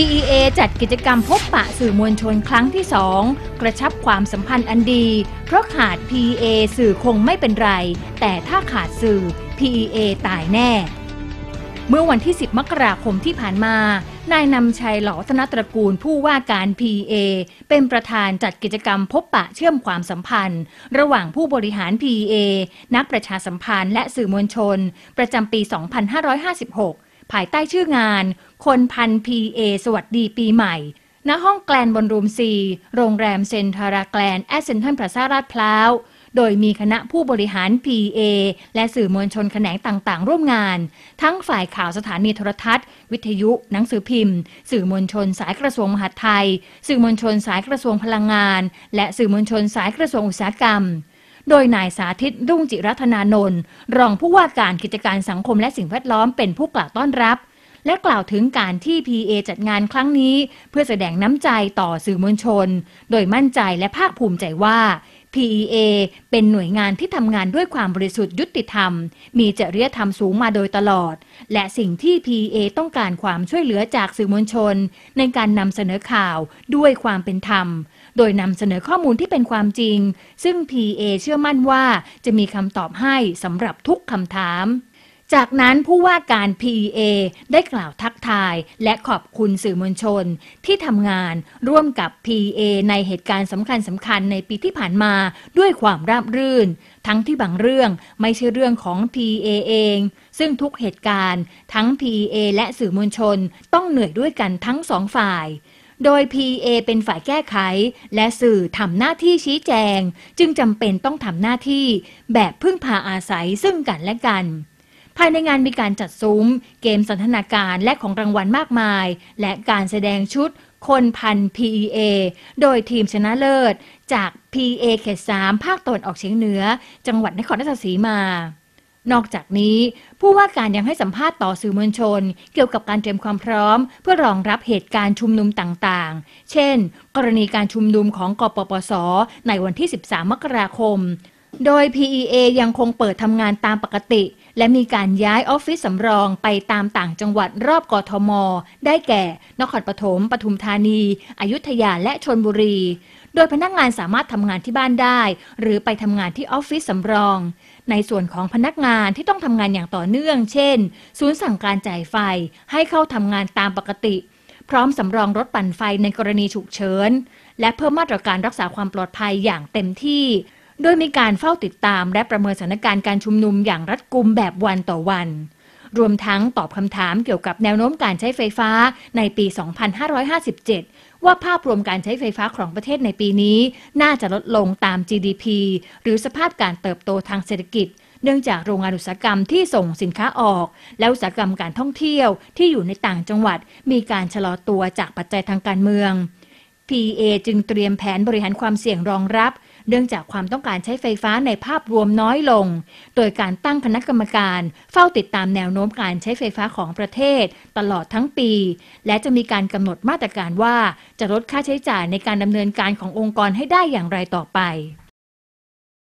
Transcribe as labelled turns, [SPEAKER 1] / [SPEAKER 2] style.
[SPEAKER 1] TEA จัดกิจกรรมพบปะสื่อมวลชนครั้งที่ 2 กระชับความสัมพันธ์อันดี เพราะขาด PEA สื่อคงไม่เป็นไร แต่ถ้าขาดสื่อ PEA ตายแน่ เมื่อวันที่ 10 มกราคมที่ผ่านมา นายนำชัยหลอธนตระกูลผู้ว่าการ PA เป็นประธานจัดกิจกรรมพบปะเชื่อมความสัมพันธ์ ระหว่างผู้บริหาร PA นักประชาสัมพันธ์ และสื่อมวลชน ประจำปี 2556ภายใต้ชื่องาน คนพันพีเอสวัสดีปีใหม่ ณ ห้องแกลนบนรูมซี โรงแรมเซนทาราแกลน แอสเซนทันพระซาราดพลาว โดยมีคณะผู้บริหาร PA และสื่อมวลชนแขนงต่างๆ ร่วมงาน ทั้งฝ่ายข่าวสถานีโทรทัศน์ วิทยุ หนังสือพิมพ์ สื่อมวลชนสายกระทรวงมหาดไทย สื่อมวลชนสายกระทรวงพลังงาน และสื่อมวลชนสายกระทรวงอุตสาหกรรมโดยนายสาธิตรุ่งจิรัตนานนท์รองผู้ว่าการกิจการสังคมและสิ่งแวดล้อมเป็นผู้กล่าวต้อนรับ และกล่าวถึงการที่ PA จัดงานครั้งนี้เพื่อแสดงน้ำใจต่อสื่อมวลชน โดยมั่นใจและภาคภูมิใจว่า PEA เป็นหน่วยงานที่ทำงานด้วยความบริสุทธิ์ยุติธรรม มีจริยธรรมสูงมาโดยตลอด และสิ่งที่ PEA ต้องการความช่วยเหลือจากสื่อมวลชน ในการนำเสนอข่าวด้วยความเป็นธรรม โดยนำเสนอข้อมูลที่เป็นความจริง ซึ่ง PEA เชื่อมั่นว่าจะมีคำตอบให้สำหรับทุกคำถามจากนั้นผู้ว่าการ PEA ได้กล่าวทักทายและขอบคุณสื่อมวลชน ที่ทำงานร่วมกับ PEA ในเหตุการณ์สำคัญสำคัญในปีที่ผ่านมาด้วยความราบรื่น ทั้งที่บางเรื่องไม่ใช่เรื่องของ PEA เอง ซึ่งทุกเหตุการณ์ ทั้ง PEA และสื่อมวลชนต้องเหนื่อยด้วยกันทั้งสองฝ่ายโดย PA เป็นฝ่ายแก้ไข และสื่อทำหน้าที่ชี้แจง จึงจำเป็นต้องทำหน้าที่ แบบพึ่งพาอาศัยซึ่งกันและกันภายในงานมีการจัดซุ้ม เกมสันทนาการและของรางวัลมากมาย และการแสดงชุดคนพัน PEA โดยทีมชนะเลิศจาก PA เขต3ภาคตะวันออกเฉียงเหนือ จังหวัดนครราชสีมา นอกจากนี้ ผู้ว่าการยังให้สัมภาษณ์ต่อสื่อมวลชน เกี่ยวกับการเตรียมความพร้อมเพื่อรองรับเหตุการณ์ชุมนุมต่างๆ เช่น กรณีการชุมนุมของกปปส ในวันที่ 13 มกราคม โดย PEA ยังคงเปิดทำงานตามปกติและมีการย้ายออฟฟิศสำรองไปตามต่างจังหวัดรอบกทม ได้แก่ นครปฐมปทุมธานี อยุธยา และชนบุรี โดยพนักงานสามารถทำงานที่บ้านได้ หรือไปทำงานที่ออฟฟิศสำรอง ในส่วนของพนักงานที่ต้องทำงานอย่างต่อเนื่อง เช่น ศูนย์สั่งการจ่ายไฟ ให้เข้าทำงานตามปกติ พร้อมสำรองรถปั่นไฟในกรณีฉุกเฉิน และเพิ่มมาตรการรักษาความปลอดภัยอย่างเต็มที่โดยมีการเฝ้าติดตามและประเมินสถานการณ์การชุมนุมอย่างรัดกุมแบบวันต่อวัน รวมทั้งตอบคำถามเกี่ยวกับแนวโน้มการใช้ไฟฟ้าในปี 2557 ว่าภาพรวมการใช้ไฟฟ้าของประเทศในปีนี้ น่าจะลดลงตาม GDP หรือสภาพการเติบโตทางเศรษฐกิจ เนื่องจากโรงงานอุตสาหกรรมที่ส่งสินค้าออก และอุตสาหกรรมการท่องเที่ยวที่อยู่ในต่างจังหวัดมีการชะลอตัวจากปัจจัยทางการเมือง PA จึงเตรียมแผนบริหารความเสี่ยงรองรับเนื่องจากความต้องการใช้ไฟฟ้าในภาพรวมน้อยลง โดยการตั้งคณะกรรมการเฝ้าติดตามแนวโน้มการใช้ไฟฟ้าของประเทศตลอดทั้งปี และจะมีการกำหนดมาตรการว่าจะลดค่าใช้จ่ายในการดำเนินการขององค์กรให้ได้อย่างไรต่อไป